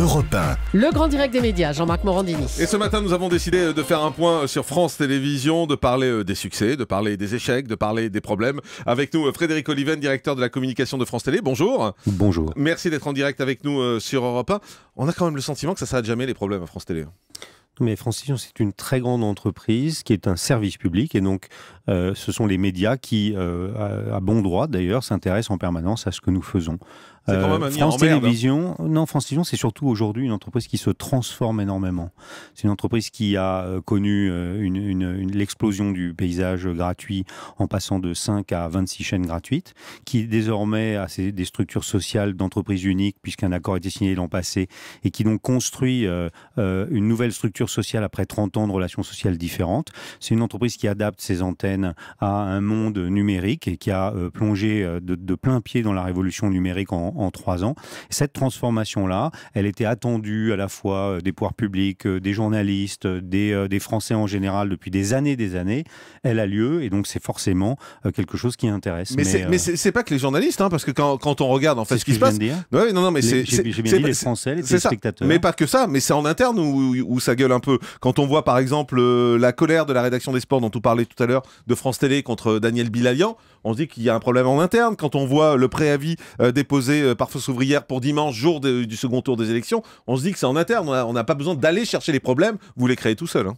Le grand direct des médias, Jean-Marc Morandini. Et ce matin, nous avons décidé de faire un point sur France Télévisions, de parler euh, des succès, de parler des échecs, de parler des problèmes. Avec nous, euh, Frédéric Oliven, directeur de la communication de France Télé. Bonjour. Bonjour. Merci d'être en direct avec nous euh, sur Europe 1. On a quand même le sentiment que ça ne s'arrête jamais les problèmes à France Télé. Mais France Télévisions, c'est une très grande entreprise qui est un service public et donc ce sont les médias qui, à bon droit d'ailleurs, s'intéressent en permanence à ce que nous faisons. Euh, France hein. Télévisions, non, France Télévisions, c'est surtout aujourd'hui une entreprise qui se transforme énormément. C'est une entreprise qui a euh, connu euh, une, l'explosion du paysage gratuit en passant de 5 à 26 chaînes gratuites, qui désormais a des structures sociales d'entreprise unique, puisqu'un accord a été signé l'an passé, et qui donc construit une nouvelle structure sociale après 30 ans de relations sociales différentes. C'est une entreprise qui adapte ses antennes à un monde numérique et qui a plongé de, de plein pied dans la révolution numérique en, en trois ans. Cette transformation-là, elle était attendue à la fois euh, des pouvoirs publics, euh, des journalistes, euh, des, des Français en général depuis des années, des années. Elle a lieu et donc c'est forcément quelque chose qui intéresse. Mais, mais c'est pas que les journalistes, hein, parce que quand, quand, on regarde en fait ce, qui se passe. Dire. Ouais, non, non, mais c'est les Français, les spectateurs. Mais pas que ça, mais c'est en interne où, ça gueule un peu. Quand on voit par exemple la colère de la rédaction des sports dont on parlait tout à l'heure de France Télé contre Daniel Bilalian, on se dit qu'il y a un problème en interne. Quand on voit le préavis déposé Parfois, euh, par ouvrière pour dimanche, jour du second tour des élections, on se dit que c'est en interne. On n'a pas besoin d'aller chercher les problèmes. Vous les créez tout seul. Hein.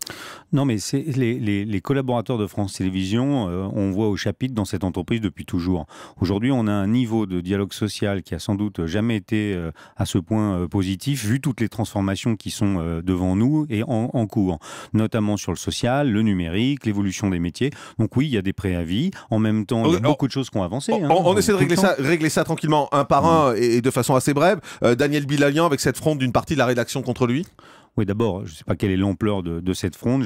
Non, mais c'est les, collaborateurs de France Télévisions, euh, on voit au chapitre dans cette entreprise depuis toujours. Aujourd'hui, on a un niveau de dialogue social qui a sans doute jamais été euh, à ce point positif, vu toutes les transformations qui sont devant nous et en, cours, notamment sur le social, le numérique, l'évolution des métiers. Donc oui, il y a des préavis. En même temps, il y a oh, oh. beaucoup de choses qui ont avancé. On, on hein, essaie de régler ça, régler ça tranquillement, un par un et, de façon assez brève. Euh, Daniel Bilalian avec cette fronde d'une partie de la rédaction contre lui d'abord, je ne sais pas quelle est l'ampleur de, cette fronde.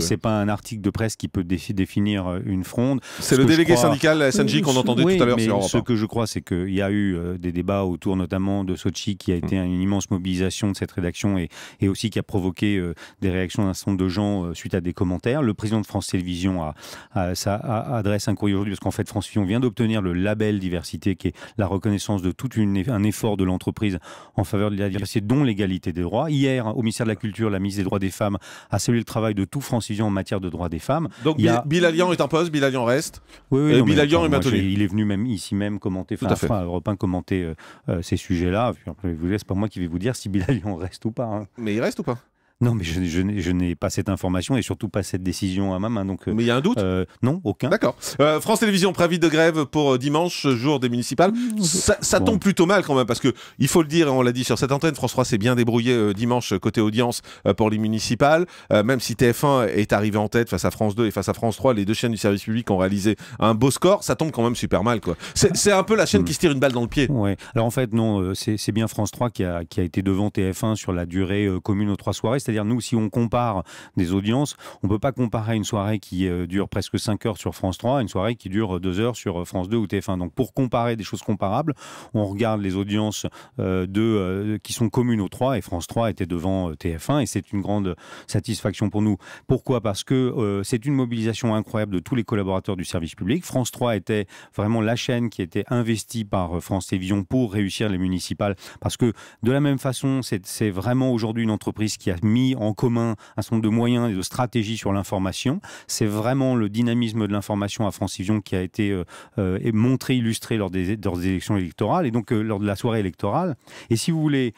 c'est pas, pas un article de presse qui peut définir euh, une fronde. C'est le délégué syndical SNJ qu'on entendait tout à l'heure. Ce que je crois, c'est qu'il y a eu euh, des débats autour notamment de Sochi, qui a mm. été une immense mobilisation de cette rédaction et, aussi qui a provoqué euh, des réactions d'un certain nombre de gens suite à des commentaires. Le président de France Télévisions a, adresse un courrier aujourd'hui parce qu'en fait, France Télévisions vient d'obtenir le label diversité, qui est la reconnaissance de tout une, un effort de l'entreprise en faveur de la diversité, dont l'égalité des droits au ministère de la Culture, la mise des Droits des Femmes a salué le travail de tout francisien en matière de droits des femmes. Donc Bilalion est en poste, Bilalian reste. Oui, oui, et Il est venu même ici même commenter, enfin, commenter euh, euh, ces sujets-là. Je vous laisse pas moi qui vais vous dire si Bilalian reste ou pas. Hein. Mais il reste ou pas non, mais je, n'ai pas cette information et surtout pas cette décision à ma main. Donc, euh, mais il y a un doute euh, Non, aucun. D'accord. Euh, France Télévisions, préavis de grève pour dimanche, jour des municipales. Mmh. Ça, tombe plutôt mal quand même, parce que il faut le dire, on l'a dit sur cette antenne, France 3 s'est bien débrouillé dimanche côté audience pour les municipales. même si TF1 est arrivé en tête face à France 2 et face à France 3, les deux chaînes du service public ont réalisé un beau score. Ça tombe quand même super mal. quoi. C'est un peu la chaîne mmh. qui se tire une balle dans le pied. Ouais. Alors en fait, non, c'est bien France 3 qui a, qui a été devant TF1 sur la durée commune aux trois soirées c'est-à-dire, nous, si on compare des audiences, on ne peut pas comparer une soirée qui euh, dure presque 5 heures sur France 3 à une soirée qui dure 2 euh, heures sur euh, France 2 ou TF1. Donc, pour comparer des choses comparables, on regarde les audiences de, qui sont communes aux 3 et France 3 était devant TF1 et c'est une grande satisfaction pour nous. Pourquoi Parce que c'est une mobilisation incroyable de tous les collaborateurs du service public. France 3 était vraiment la chaîne qui était investie par France Télévisions pour réussir les municipales parce que de la même façon, c'est vraiment aujourd'hui une entreprise qui a mis en commun un certain nombre de moyens et de stratégies sur l'information. C'est vraiment le dynamisme de l'information à France Vision qui a été euh, euh, montré, illustré lors des, élections électorales et donc euh, lors de la soirée électorale. Et si vous voulez,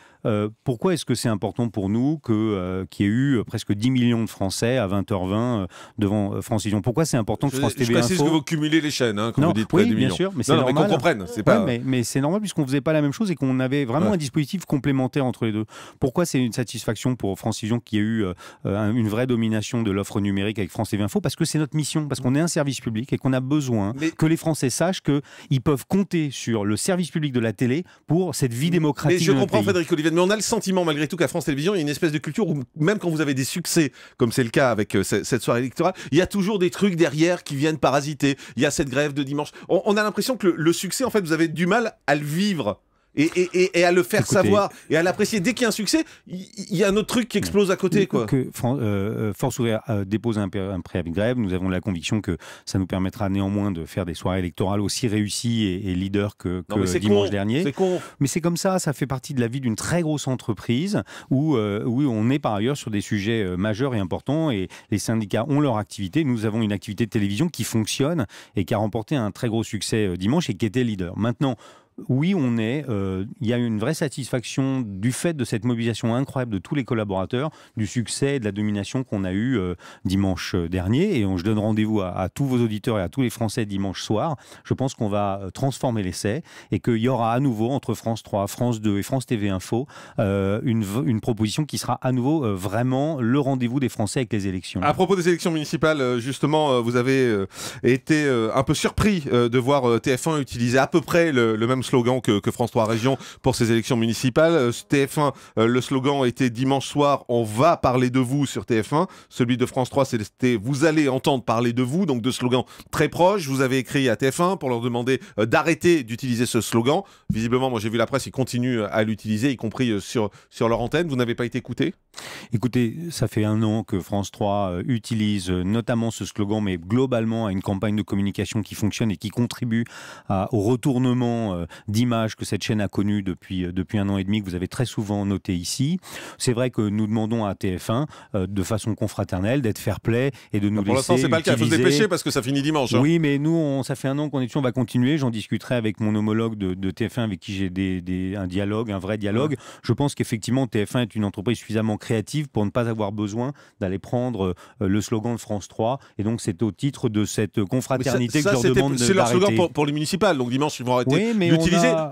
pourquoi est-ce que c'est important pour nous qu'il y ait eu presque 10 millions de Français à 20h20 devant France Vision Pourquoi c'est important que France je, TV je Info... que vous cumulez les chaînes, hein, quand vous dites près oui, 10 bien sûr, mais c'est normal. qu'on hein. comprenne. pas... mais, c'est normal puisqu'on faisait pas la même chose et qu'on avait vraiment un dispositif complémentaire entre les deux. Pourquoi c'est une satisfaction pour France qu'il y a eu euh, une vraie domination de l'offre numérique avec France TV Info parce que c'est notre mission, parce qu'on est un service public et qu'on a besoin que les Français sachent qu'ils peuvent compter sur le service public de la télé pour cette vie démocratique. je comprends Frédéric Olivier, mais on a le sentiment malgré tout qu'à France Télévisions, il y a une espèce de culture où même quand vous avez des succès, comme c'est le cas avec euh, cette soirée électorale, il y a toujours des trucs derrière qui viennent parasiter. Il y a cette grève de dimanche. On, a l'impression que le succès, en fait, vous avez du mal à le vivre. Et, à le faire savoir et à l'apprécier. Dès qu'il y a un succès, il y, a un autre truc qui explose à côté. Quoi. Euh, euh, Force ouverte euh, dépose un, un préavis de grève, nous avons la conviction que ça nous permettra néanmoins de faire des soirées électorales aussi réussies et, et leaders que, que dimanche dernier. Mais c'est comme ça, ça fait partie de la vie d'une très grosse entreprise où, où on est par ailleurs sur des sujets majeurs et importants et les syndicats ont leur activité. Nous avons une activité de télévision qui fonctionne et qui a remporté un très gros succès dimanche et qui était leader. Maintenant, oui, on est. Euh, il y a une vraie satisfaction du fait de cette mobilisation incroyable de tous les collaborateurs, du succès de la domination qu'on a eu euh, dimanche dernier. Et on, je donne rendez-vous à, tous vos auditeurs et à tous les Français dimanche soir. Je pense qu'on va euh, transformer l'essai et qu'il y aura à nouveau entre France 3, France 2 et France TV Info une, proposition qui sera à nouveau vraiment le rendez-vous des Français avec les élections. À propos des élections municipales, justement, vous avez été un peu surpris de voir TF1 utiliser à peu près le même slogan que, France 3 Région pour ces élections municipales. Euh, TF1, euh, le slogan était dimanche soir, on va parler de vous sur TF1. Celui de France 3, c'était vous allez entendre parler de vous. Donc deux slogans très proches. Vous avez écrit à TF1 pour leur demander euh, d'arrêter d'utiliser ce slogan. Visiblement, moi j'ai vu la presse, ils continuent à l'utiliser, y compris sur, sur leur antenne. Vous n'avez pas été écouté Écoutez, ça fait un an que France 3 utilise notamment ce slogan, mais globalement à une campagne de communication qui fonctionne et qui contribue au retournement d'image que cette chaîne a connues depuis, euh, depuis un an et demi, que vous avez très souvent noté ici. C'est vrai que nous demandons à TF1, euh, de façon confraternelle, d'être fair-play et de nous laisser. Pour l'instant, c'est pas le cas. Il faut se dépêcher parce que ça finit dimanche. Hein. Oui, mais nous, on, ça fait un an qu'on est dessus. On va continuer. J'en discuterai avec mon homologue de, TF1, avec qui j'ai un dialogue, un vrai dialogue. Je pense qu'effectivement, TF1 est une entreprise suffisamment créative pour ne pas avoir besoin d'aller prendre euh, le slogan de France 3. Et donc, c'est au titre de cette confraternité que je leur demande de. C'est leur slogan pour, pour, les municipales. Donc dimanche, ils vont arrêter oui,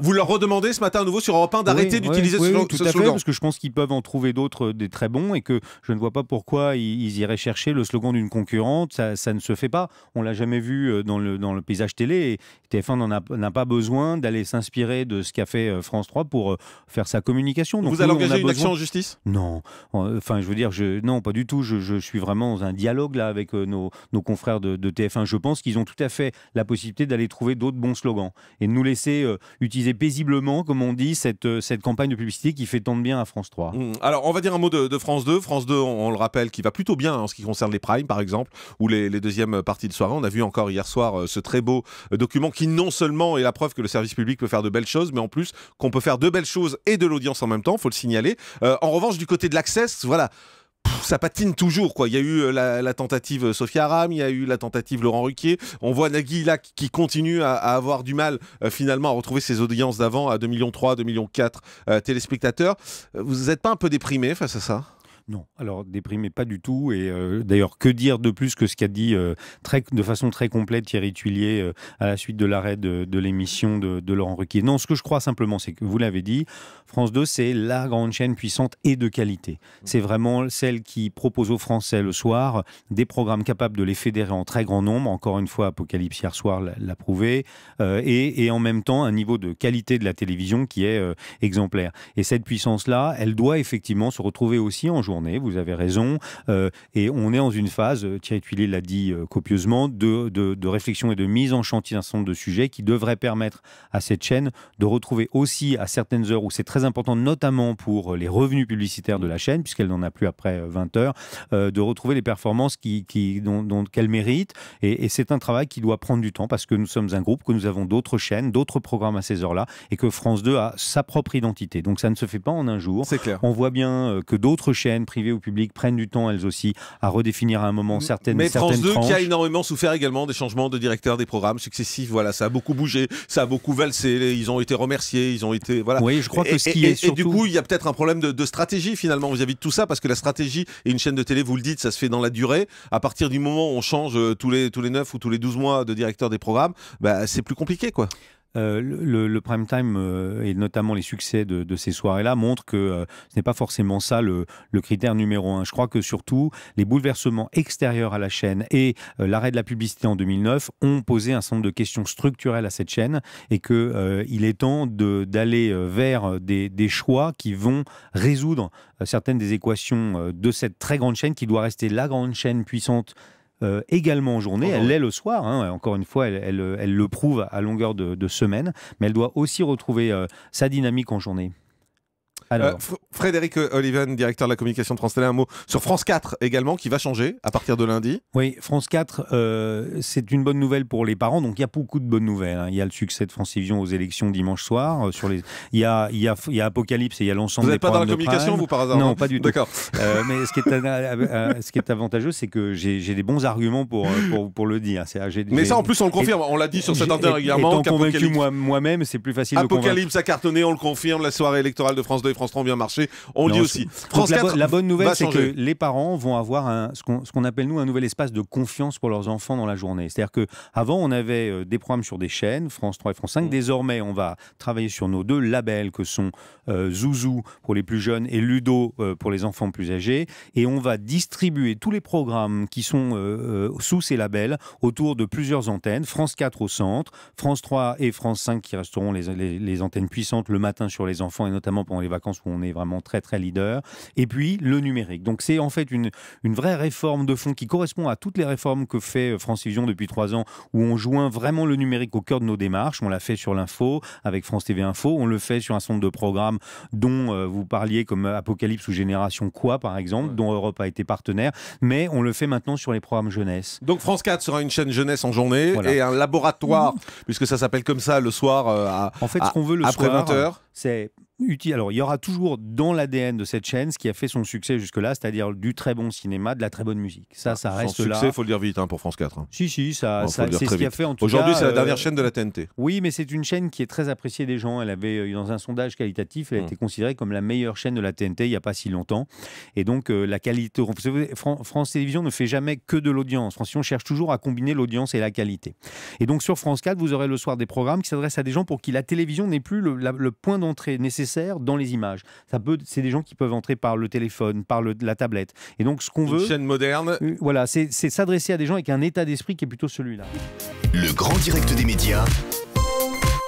vous leur redemandez ce matin à nouveau sur Europe 1 d'arrêter d'utiliser ce, tout slogan. parce que je pense qu'ils peuvent en trouver d'autres euh, des très bons et que je ne vois pas pourquoi ils, iraient chercher le slogan d'une concurrente. Ça, ne se fait pas. On l'a jamais vu euh, dans le, dans le paysage télé. Et TF1 n'a pas besoin d'aller s'inspirer de ce qu'a fait euh, France 3 pour faire sa communication. Donc, vous allez engager une action en justice Non. Enfin, je veux dire, je... non, pas du tout. Je, je suis vraiment dans un dialogue là avec nos, nos confrères de, TF1. Je pense qu'ils ont tout à fait la possibilité d'aller trouver d'autres bons slogans et de nous laisser utiliser paisiblement, comme on dit, cette, euh, cette campagne de publicité qui fait tant de bien à France 3 hmm. Alors, on va dire un mot de, France 2. France 2, on, le rappelle, qui va plutôt bien en ce qui concerne les primes, par exemple, ou les, deuxièmes parties de soirée. On a vu encore hier soir euh, ce très beau euh, document qui, non seulement est la preuve que le service public peut faire de belles choses, mais en plus qu'on peut faire de belles choses et de l'audience en même temps, faut le signaler. en revanche, du côté de l'access, voilà ça patine toujours. quoi. Il y a eu euh, la, tentative euh, Sophia Aram, il y a eu la tentative Laurent Ruquier. On voit Nagui là qui continue à, avoir du mal euh, finalement à retrouver ses audiences d'avant à 2 millions 3, millions téléspectateurs. Vous n'êtes pas un peu déprimé face à ça non, alors déprimé pas du tout. Et euh, d'ailleurs, que dire de plus que ce qu'a dit euh, de façon très complète Thierry Tuillier euh, à la suite de l'arrêt de, l'émission de, Laurent Ruquier Non, ce que je crois simplement, c'est que vous l'avez dit, France 2, c'est la grande chaîne puissante et de qualité. C'est vraiment celle qui propose aux Français le soir des programmes capables de les fédérer en très grand nombre. Encore une fois, Apocalypse hier soir l'a prouvé. Et, et, en même temps, un niveau de qualité de la télévision qui est exemplaire. Et cette puissance-là, elle doit effectivement se retrouver aussi en jouant vous avez raison. Euh, et on est dans une phase, euh, Thierry Tuilé l'a dit euh, copieusement, de, de, réflexion et de mise en chantier d'un certain nombre de sujets qui devraient permettre à cette chaîne de retrouver aussi à certaines heures où c'est très important, notamment pour les revenus publicitaires de la chaîne, puisqu'elle n'en a plus après 20 heures, de retrouver les performances qui, qu'elle mérite. Et, et c'est un travail qui doit prendre du temps parce que nous sommes un groupe, que nous avons d'autres chaînes, d'autres programmes à ces heures-là, et que France 2 a sa propre identité. Donc ça ne se fait pas en un jour. C'est clair. On voit bien que d'autres chaînes privées ou publiques prennent du temps, elles aussi, à redéfinir à un moment certaines Mais France 2 qui a énormément souffert également des changements de directeurs des programmes successifs. Voilà, ça a beaucoup bougé, ça a beaucoup valsé. Ils ont été remerciés, ils ont été voilà. Oui, je crois que ce qui est et du coup, il y a peut-être un problème de, stratégie finalement vis-à-vis de tout ça, parce que la stratégie et une chaîne de télé, vous le dites, ça se fait dans la durée. À partir du moment où on change euh, tous les tous les 9 ou tous les 12 mois de directeur des programmes, bah, c'est plus compliqué quoi. Euh, le, prime time euh, et notamment les succès de, ces soirées-là montrent que euh, ce n'est pas forcément ça le, critère numéro un. Je crois que surtout les bouleversements extérieurs à la chaîne et l'arrêt de la publicité en 2009 ont posé un certain nombre de questions structurelles à cette chaîne et qu'il est temps d'aller vers des, choix qui vont résoudre certaines des équations de cette très grande chaîne qui doit rester la grande chaîne puissante euh, également en journée. Oh, elle l'est le soir. Hein. Encore une fois, elle, le prouve à longueur de, de, semaine. Mais elle doit aussi retrouver euh, sa dynamique en journée. Euh, Alors. Frédéric Oliven, directeur de la communication de France Télé, un mot sur France 4 également, qui va changer à partir de lundi. Oui, France 4, euh, c'est une bonne nouvelle pour les parents. Donc il y a beaucoup de bonnes nouvelles. Hein. Il y a le succès de France Télévisions aux élections dimanche soir. Euh, sur les... il, y a, il, y a, il y a Apocalypse et il y a l'ensemble des Vous n'êtes pas dans la communication, vous, par hasard Non, hein pas du tout. D'accord. mais ce qui est, ce qui est avantageux, c'est que j'ai des bons arguments pour, pour, pour le dire. Mais ça, en plus, on le confirme. on l'a dit sur cette antenne régulièrement. Étant convaincu moi-même, c'est plus facile Apocalypse de Apocalypse a cartonné, on le confirme, la soirée électorale de France 2 France 3 vient bien marché. On dit aussi. la, bonne nouvelle, c'est que les parents vont avoir un, ce qu'on appelle nous un nouvel espace de confiance pour leurs enfants dans la journée. C'est-à-dire que avant, on avait euh, des programmes sur des chaînes, France 3 et France 5. Mm. Désormais, on va travailler sur nos deux labels que sont euh, Zouzou pour les plus jeunes et Ludo euh, pour les enfants plus âgés. Et on va distribuer tous les programmes qui sont sous ces labels autour de plusieurs antennes. France 4 au centre, France 3 et France 5 qui resteront les antennes puissantes le matin sur les enfants et notamment pendant les vacances où on est vraiment très très leader, et puis le numérique. Donc c'est en fait une, une vraie réforme de fond qui correspond à toutes les réformes que fait euh, France Vision depuis trois ans, où on joint vraiment le numérique au cœur de nos démarches. On l'a fait sur l'info avec France TV Info, on le fait sur un certain de programmes dont euh, vous parliez comme euh, Apocalypse ou Génération Quoi par exemple, dont Europe a été partenaire, mais on le fait maintenant sur les programmes jeunesse. Donc France 4 sera une chaîne jeunesse en journée et un laboratoire, puisque ça s'appelle comme ça le soir à, en fait, ce qu'on veut le après soir, 20 C'est alors il y aura toujours dans l'ADN de cette chaîne ce qui a fait son succès jusque-là, c'est-à-dire du très bon cinéma, de la très bonne musique. Ça, ça ah, reste là. Son succès, faut le dire vite hein, pour France 4. Hein. Si, si, c'est ce qui a fait en tout Aujourd'hui, c'est la euh, dernière chaîne de la TNT. Oui, mais c'est une chaîne qui est très appréciée des gens. Elle avait, euh, dans un sondage qualitatif, elle a hmm. été considérée comme la meilleure chaîne de la TNT il n'y a pas si longtemps. Et donc, euh, la qualité. France Télévisions ne fait jamais que de l'audience. France Télévisions cherche toujours à combiner l'audience et la qualité. Et donc, sur France 4, vous aurez le soir des programmes qui s'adressent à des gens pour qui la télévision n'est plus le point d'entrée nécessaire dans les images. Ça peut, c'est des gens qui peuvent entrer par le téléphone, par le, la tablette. Et donc, ce qu'on veut. chaîne moderne. Euh, voilà, c'est s'adresser à des gens avec un état d'esprit qui est plutôt celui-là. Le grand direct des médias,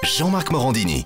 Jean-Marc Morandini.